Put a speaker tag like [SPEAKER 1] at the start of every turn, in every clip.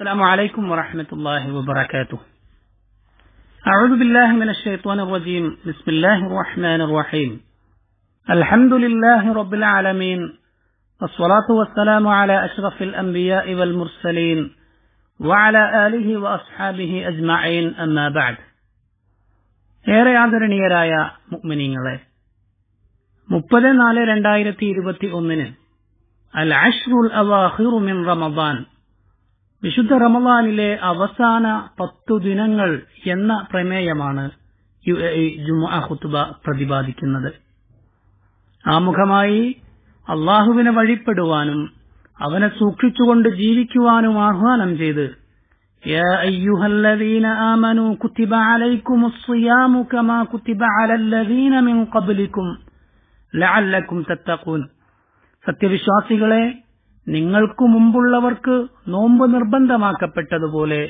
[SPEAKER 1] السلام عليكم ورحمة الله وبركاته. أعوذ بالله من الشيطان الرجيم، بسم الله الرحمن الرحيم. الحمد لله رب العالمين، والصلاة والسلام على أشرف الأنبياء والمرسلين، وعلى آله وأصحابه أجمعين أما بعد. يا ആദരണീയരായ മുഗ്മിനീങ്ങളെ മുപ്പത് നാല് രണ്ടായിരത്തി ഇരുപത്തി ഒന്നിന് അൽ العشر الأواخر من رمضان. വിശുദ്ധ റമലാനിലെ അവസാന പത്തു ദിനങ്ങൾ എന്ന പ്രമേയമാണ് ഖുത്തുബ പ്രതിപാദിക്കുന്നത് ആമുഖമായി അള്ളാഹുവിനെ വഴിപ്പെടുവാനും അവനെ സൂക്ഷിച്ചുകൊണ്ട് ജീവിക്കുവാനും ആഹ്വാനം ചെയ്ത് സത്യവിശ്വാസികളെ നിങ്ങൾക്കു മുമ്പുള്ളവർക്ക് നോമ്പ് നിർബന്ധമാക്കപ്പെട്ടതുപോലെ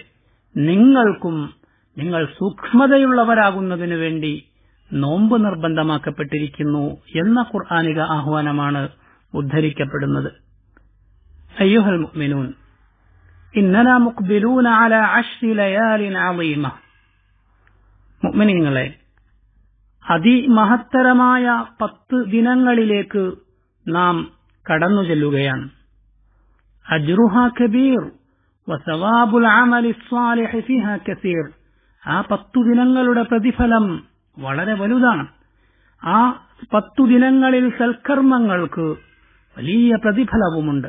[SPEAKER 1] നിങ്ങൾക്കും നിങ്ങൾ സൂക്ഷ്മതയുള്ളവരാകുന്നതിനു വേണ്ടി നോമ്പ് നിർബന്ധമാക്കപ്പെട്ടിരിക്കുന്നു എന്ന ഖുർആാനിക ആഹ്വാനമാണ് ഉദ്ധരിക്കപ്പെടുന്നത് അയ്യുഹൽ മുഅ്മിനൂൻ അശ്രി ലയാലിൻ മുഅ്മിനീങ്ങളെ അതിമഹത്തരമായ പത്ത് ദിനങ്ങളിലേക്ക് നാം കടന്നു ചെല്ലുകയാണ് أجرها കബീർ وثواب العمل الصالح فيها كثير ആ പത്തു ദിനങ്ങളുടെ പ്രതിഫലം വളരെ വലുതാണ് ആ പത്തു ദിനങ്ങളിൽ സൽക്കർമ്മങ്ങൾക്ക് വലിയ പ്രതിഫലവുമുണ്ട്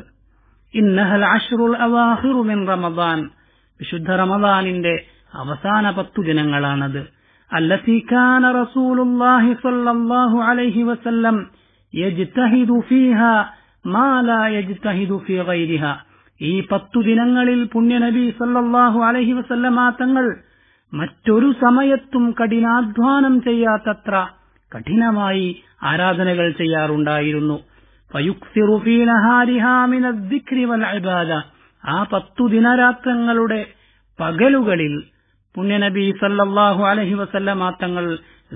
[SPEAKER 1] ഇന്നഹൽ അഷ്റുൽ അവാഹിറു മിൻ റമദാൻ വിശുദ്ധ റമദാനിന്റെ അവസാന പത്തു ദിനങ്ങളാണത് التي كان رسول الله صلى الله عليه وسلم يجتهد فيها ഈ പത്തു ദിനങ്ങളിൽ പുണ്യനബി സല്ലാഹു അലഹി വസല്ലമാ തങ്ങൾ മറ്റൊരു സമയത്തും കഠിനാധ്വാനം ചെയ്യാത്തത്ര കഠിനമായി ആരാധനകൾ ചെയ്യാറുണ്ടായിരുന്നു ആ പത്തു ദിനരാത്രങ്ങളുടെ പകലുകളിൽ പുണ്യനബി സല്ലാഹു അലഹി വസല്ലമാ തങ്ങൾ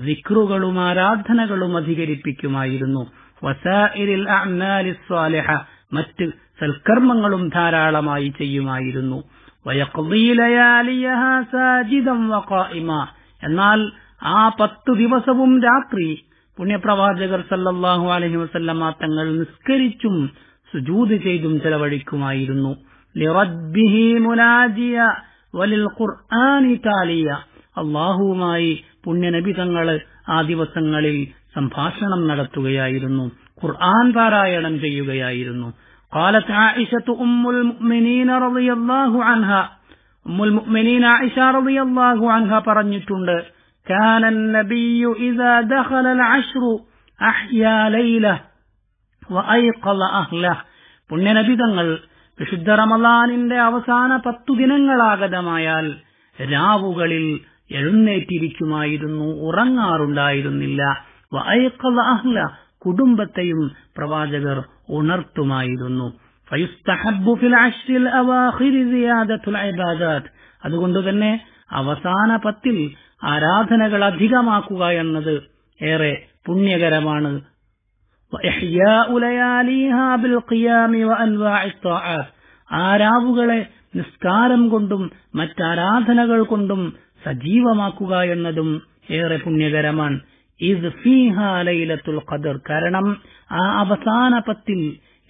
[SPEAKER 1] ദിക്രുകളും ആരാധനകളും അധികരിപ്പിക്കുമായിരുന്നു മറ്റ് സൽക്കർമ്മങ്ങളും ധാരാളമായി ചെയ്യുമായിരുന്നു എന്നാൽ ആ പത്തു ദിവസവും രാത്രി പുണ്യപ്രവാചകർ സല്ലാഹു അലഹി വസ്ല്ലമ തങ്ങൾ നിസ്കരിച്ചും സുജൂത് ചെയ്തും ചെലവഴിക്കുമായിരുന്നു അള്ളാഹുവുമായി പുണ്യനബി തങ്ങൾ ആ ദിവസങ്ങളിൽ സംഭാഷണം നടത്തുകയായിരുന്നു ഖുർആൻ പാരായണം ചെയ്യുകയായിരുന്നു قالت عائشة أم المؤمنين رضي الله عنها أم المؤمنين عائشة رضي الله عنها പറഞ്ഞിട്ടുണ്ട് كان النبي إذا دخل العشر أحيا ليلة وأيقظ أهله നബി തങ്ങൾ വിശുദ്ധ റമലാനിന്റെ അവസാന പത്തു ദിനങ്ങളാഗതമായാൽ രാവുകളിൽ എഴുന്നേറ്റിരിക്കുമായിരുന്നു ഉറങ്ങാറുണ്ടായിരുന്നില്ല വയക്കള്ള അഹ്ല കുടുംബത്തെയും പ്രവാചകർ ഉണർത്തുമായിരുന്നു അതുകൊണ്ട് തന്നെ അവസാന പത്തിൽ ആരാധനകൾ അധികമാക്കുക എന്നത് ഏറെ പുണ്യകരമാണ് ആരാവുകളെ നിസ്കാരം കൊണ്ടും മറ്റാരാധനകൾ കൊണ്ടും സജീവമാക്കുക എന്നതും ഏറെ പുണ്യകരമാണ് ലൈലത്തുൽ ഖദർ കാരണം ആ അവസാന പത്തിൽ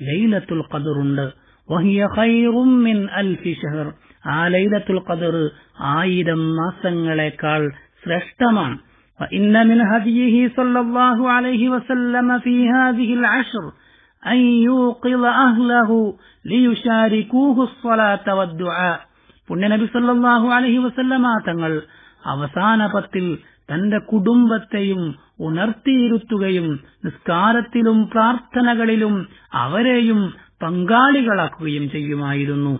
[SPEAKER 1] ലൈലത്തുൽ ഖദർ ഉണ്ട് മിൻ ആ ലൈലത്തുൽ ഖദർ ആയിരം മാസങ്ങളെക്കാൾ ശ്രേഷ്ഠമാണ് فإن من هديه صلى الله عليه وسلم في هذه العشر أن يوقظ أهله ليشاركوه الصلاة والدعاء പുണ്യനബി വസല്ലമ തങ്ങൾ അവസാന പത്തിൽ തന്റെ കുടുംബത്തെയും ഉണർത്തിയിരുത്തുകയും നിസ്കാരത്തിലും പ്രാർത്ഥനകളിലും അവരെയും പങ്കാളികളാക്കുകയും ചെയ്യുമായിരുന്നു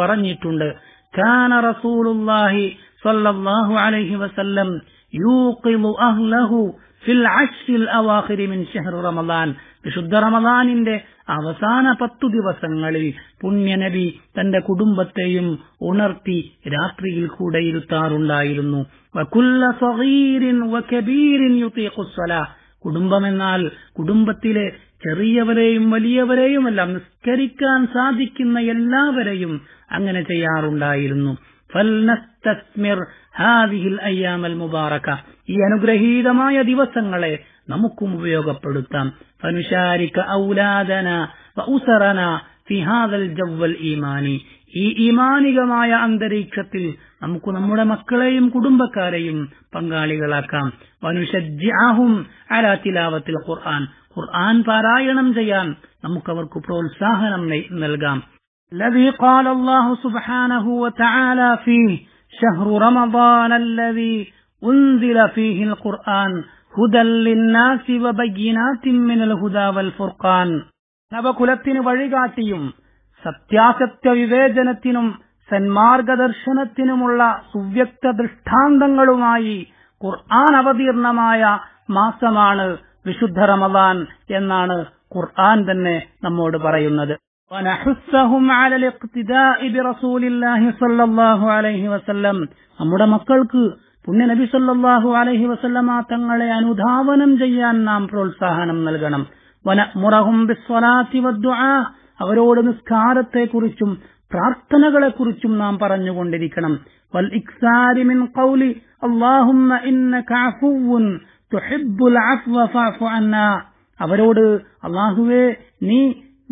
[SPEAKER 1] പറഞ്ഞിട്ടുണ്ട് വിശുദ്ധ റമദാനിന്റെ അവസാന പത്തു ദിവസങ്ങളിൽ പുണ്യനബി തന്റെ കുടുംബത്തെയും ഉണർത്തി രാത്രിയിൽ കൂടെയിരുത്താറുണ്ടായിരുന്നു കുടുംബമെന്നാൽ കുടുംബത്തിലെ ചെറിയവരെയും വലിയവരെയും എല്ലാം നിസ്കരിക്കാൻ സാധിക്കുന്ന എല്ലാവരെയും അങ്ങനെ ചെയ്യാറുണ്ടായിരുന്നു ഈ അനുഗ്രഹീതമായ ദിവസങ്ങളെ നമുക്കും ഉപയോഗപ്പെടുത്താം ഫനുഷാരിക്ക ഔലാദന ഉസറന ഫിഹാദൽ ജവ്വൽ ഈമാനി ഈ ഈമാനികമായ അന്തരീക്ഷത്തിൽ നമുക്ക് നമ്മുടെ മക്കളെയും കുടുംബക്കാരെയും പങ്കാളികളാക്കാം വനുഷജ്ജാഹും അലാത്തിലാവത്തിൽ ഖുർആൻ ഖുർആൻ പാരായണം ചെയ്യാൻ നമുക്കവർക്ക് പ്രോത്സാഹനം നൽകാം الذي قال الله سبحانه وتعالى فيه شهر رمضان الذي أنزل فيه القرآن നവകുലത്തിന് വഴികാട്ടിയും സത്യാസത്യ വിവേചനത്തിനും സന്മാർഗദർശനത്തിനുമുള്ള സുവ്യക്ത ദൃഷ്ടാന്തങ്ങളുമായി ഖുർആൻ അവതീർണമായ മാസമാണ് വിശുദ്ധ റമദാൻ എന്നാണ് ഖുർആൻ തന്നെ നമ്മോട് പറയുന്നത് നമ്മുടെ മക്കൾക്ക് പുണ്യ നബി സല്ലാഹു അലഹി വസല്ലമ തങ്ങളെ അനുധാവനം ചെയ്യാൻ നാം പ്രോത്സാഹനം നൽകണം വന മുറഹും അവരോട് പ്രാർത്ഥനകളെ പ്രാർത്ഥനകളെക്കുറിച്ചും നാം പറഞ്ഞുകൊണ്ടിരിക്കണം വൽ ഇക്സാരിമിൻ കൗലി അള്ളാഹുമ്മ ഇന്നക തുഹിബ്ബുൽ അന്നാ അവരോട് അള്ളാഹുവേ നീ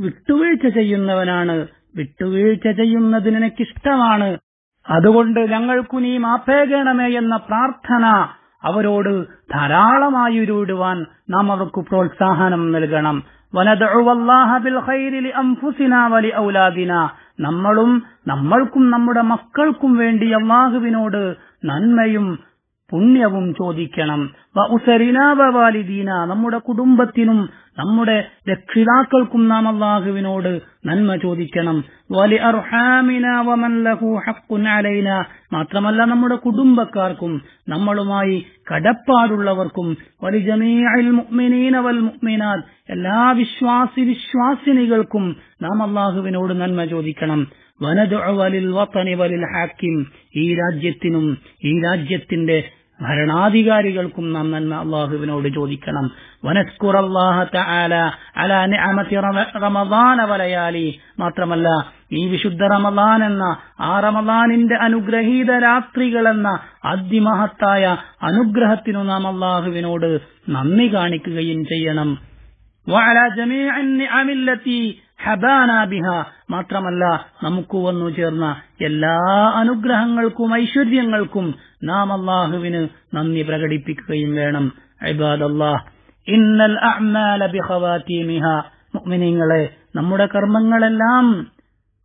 [SPEAKER 1] വിട്ടുവീഴ്ച ചെയ്യുന്നവനാണ് വിട്ടുവീഴ്ച ചെയ്യുന്നതിന് എനിക്കിഷ്ടമാണ് അതുകൊണ്ട് ഞങ്ങൾക്കു നീ മാപ്പേകണമേ എന്ന പ്രാർത്ഥന അവരോട് ധാരാളമായി ഉരുവിടുവാൻ നാം അവർക്ക് പ്രോത്സാഹനം നൽകണം നമ്മളും നമ്മൾക്കും നമ്മുടെ മക്കൾക്കും വേണ്ടി അള്ളാഹുവിനോട് നന്മയും പുണ്യവും ചോദിക്കണം ഉസരിനാവാലിദീന നമ്മുടെ കുടുംബത്തിനും നമ്മുടെ രക്ഷിതാക്കൾക്കും നാം അള്ളാഹുവിനോട് നന്മ ചോദിക്കണം വലി അലൈന മാത്രമല്ല നമ്മുടെ കുടുംബക്കാർക്കും നമ്മളുമായി കടപ്പാടുള്ളവർക്കും വലി ജമീഅൽ മുഅ്മിനീന വൽ എല്ലാ വിശ്വാസി വിശ്വാസിനികൾക്കും നാം അള്ളാഹുവിനോട് നന്മ ചോദിക്കണം വനദുഅ വലിൽ വതനി വലിൽ ഹാക്കിം ഈ രാജ്യത്തിനും ഈ രാജ്യത്തിന്റെ ഭരണാധികാരികൾക്കും നാം നന്മ അള്ളാഹുവിനോട് ചോദിക്കണം വനസ്കുർ വലയാലി മാത്രമല്ല ഈ വിശുദ്ധ റമദാൻ എന്ന ആ റമദാനിന്റെ അനുഗ്രഹീത രാത്രികൾ എന്ന അതിമഹത്തായ അനുഗ്രഹത്തിനു നാം അള്ളാഹുവിനോട് നന്ദി കാണിക്കുകയും ചെയ്യണം മാത്രമല്ല നമുക്ക് വന്നു ചേർന്ന എല്ലാ അനുഗ്രഹങ്ങൾക്കും ഐശ്വര്യങ്ങൾക്കും നാം അള്ളാഹുവിന് നന്ദി പ്രകടിപ്പിക്കുകയും വേണം ഇന്നൽ മുഅ്മിനീങ്ങളെ നമ്മുടെ കർമ്മങ്ങളെല്ലാം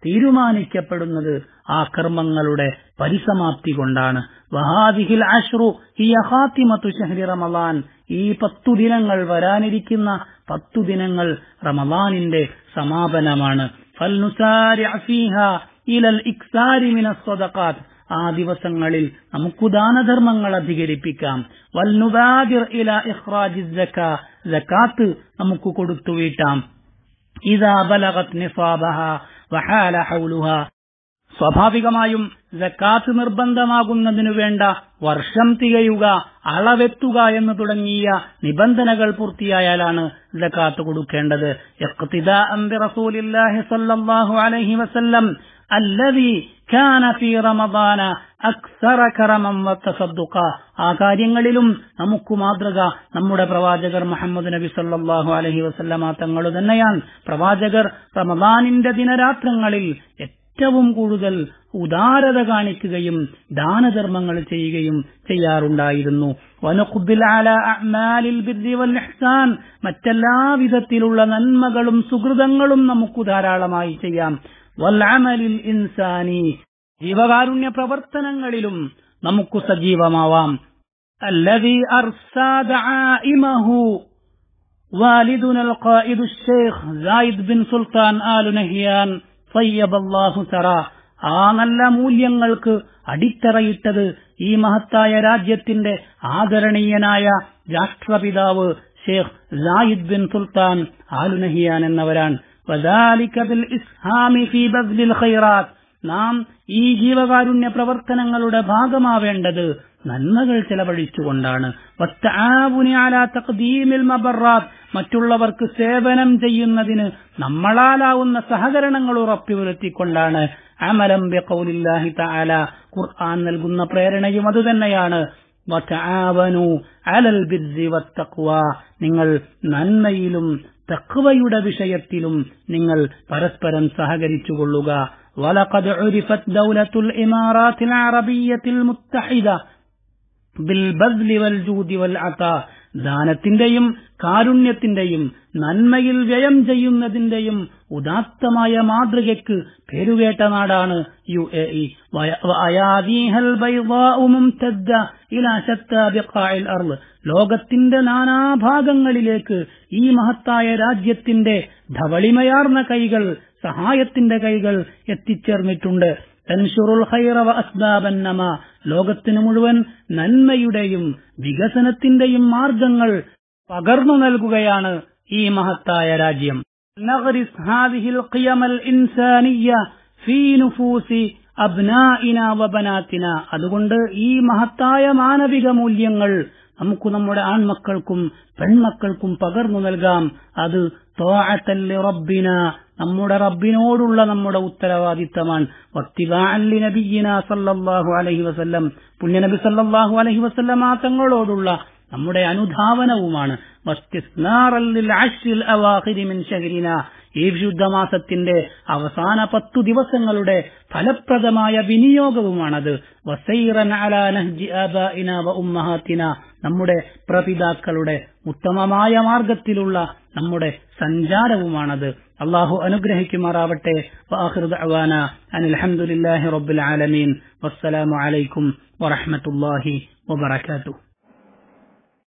[SPEAKER 1] തീരുമാനിക്കപ്പെടുന്നത് ആ കർമ്മങ്ങളുടെ പരിസമാപ്തി കൊണ്ടാണ് വഹാദിഹിൽ അഷ്റു ഈ അഹാത്തിമത്തു ഷഹരി റമലാൻ ഈ പത്തു ദിനങ്ങൾ വരാനിരിക്കുന്ന പത്തു ദിനങ്ങൾ റമലാനിന്റെ സമാപനമാണ് ഫൽ ഇലൽ ഇക്സാരി മിനസ് സ്വദഖാത്ത് ആ ദിവസങ്ങളിൽ നമുക്ക് ദാനധർമ്മങ്ങൾ അധികരിപ്പിക്കാം വൽനുബാദിർ ഇല ഇഹ്റാജി ജക്കാത്ത് നമുക്ക് കൊടുത്തു വീട്ടാം ഇതാ ബലഗത് നിസാബഹ വഹാല ഹൗലുഹ സ്വാഭാവികമായും ജക്കാത്ത് നിർബന്ധമാകുന്നതിനു വേണ്ട വർഷം തികയുക അളവെത്തുക എന്ന് തുടങ്ങിയ നിബന്ധനകൾ പൂർത്തിയായാലാണ് ജക്കാത്ത് കൊടുക്കേണ്ടത് അല്ലതി റമദാന അക്സറ കറമം വത്തസദ്ദുക്ക ആ കാര്യങ്ങളിലും നമുക്ക് മാതൃക നമ്മുടെ പ്രവാചകർ മുഹമ്മദ് നബി സല്ലാഹു അലഹി വസല്ലമ തങ്ങൾ തന്നെയാണ് പ്രവാചകർ റമദാനിന്റെ ദിനരാത്രങ്ങളിൽ ഏറ്റവും കൂടുതൽ ഉദാരത കാണിക്കുകയും ദാനധർമ്മങ്ങൾ ചെയ്യുകയും ചെയ്യാറുണ്ടായിരുന്നു മറ്റെല്ലാ വിധത്തിലുള്ള നന്മകളും സുഹൃതങ്ങളും നമുക്ക് ധാരാളമായി ചെയ്യാം വൽഅമലിൽ ഇൻസാനി ജീവകാരുണ്യ പ്രവർത്തനങ്ങളിലും നമുക്ക് സജീവമാവാം അല്ലതി والدنا القائد الشيخ زايد بن سلطان آل نهيان طيب الله ثراه ആ നല്ല മൂല്യങ്ങൾക്ക് അടിത്തറയിട്ടത് ഈ മഹത്തായ രാജ്യത്തിന്റെ ആദരണീയനായ രാഷ്ട്രപിതാവ് Sheikh Zayed bin Sultan Al Nahyan എന്നവരാണ് ഖൈറാത്ത് നാം ഈ ജീവകാരുണ്യ പ്രവർത്തനങ്ങളുടെ ഭാഗമാവേണ്ടത് നന്മകൾ ചെലവഴിച്ചുകൊണ്ടാണ് മറ്റുള്ളവർക്ക് സേവനം ചെയ്യുന്നതിന് നമ്മളാലാവുന്ന സഹകരണങ്ങൾ ഉറപ്പുവരുത്തിക്കൊണ്ടാണ് അമലം ബിഖൗലില്ലാഹി തആല ഖുർആൻ നൽകുന്ന പ്രേരണയും അതുതന്നെയാണ് നിങ്ങൾ നന്മയിലും തക്വയുടെ വിഷയത്തിലും നിങ്ങൾ പരസ്പരം സഹകരിച്ചുകൊള്ളുക ولقد عرفت دولة الإمارات العربية المتحدة بالبذل والجود والعطاء ദാനത്തിന്റെയും കാരുണ്യത്തിന്റെയും നന്മയിൽ വ്യയം ചെയ്യുന്നതിന്റെയും ഉദാത്തമായ മാതൃകയ്ക്ക് പേരുകേട്ട നാടാണ് യു എ ഇ ലോകത്തിന്റെ നാനാഭാഗങ്ങളിലേക്ക് ഈ മഹത്തായ രാജ്യത്തിന്റെ ധവളിമയാർന്ന കൈകൾ സഹായത്തിന്റെ കൈകൾ എത്തിച്ചേർന്നിട്ടുണ്ട് തൻഷുറുൽ ലോകത്തിനു മുഴുവൻ നന്മയുടെയും വികസനത്തിന്റെയും മാർഗങ്ങൾ പകർന്നു നൽകുകയാണ് ഈ മഹത്തായ രാജ്യം ഹാദിഹിൽ ഖിയമൽ ഇൻസാനിയ ഫീ നുഫൂസി അതുകൊണ്ട് ഈ മഹത്തായ മാനവിക മൂല്യങ്ങൾ നമുക്ക് നമ്മുടെ ആൺമക്കൾക്കും പെൺമക്കൾക്കും പകർന്നു നൽകാം അത് നമ്മുടെ റബ്ബിനോടുള്ള നമ്മുടെ ഉത്തരവാദിത്തമാണ് വക്തിബാലി അലഹി വസ്ല്ലം പുണ്യനബി സല്ലാഹു അലഹി വസ്ല്ല മാസങ്ങളോടുള്ള തങ്ങളോടുള്ള നമ്മുടെ അനുധാവനവുമാണ് ഈ വിശുദ്ധ മാസത്തിന്റെ അവസാന പത്തു ദിവസങ്ങളുടെ ഫലപ്രദമായ വിനിയോഗവുമാണത് നമ്മുടെ പ്രപിതാക്കളുടെ ഉത്തമമായ മാർഗത്തിലുള്ള നമ്മുടെ സഞ്ചാരവുമാണത് അള്ളാഹു അനുഗ്രഹിക്കുമാറാവട്ടെ അനിൽഹമുല്ലാഹി റബ്ബുൽ ആലമീൻ വസ്സലാമു അലൈക്കും വറഹമത്തല്ലാഹി വബർക്കാത്തു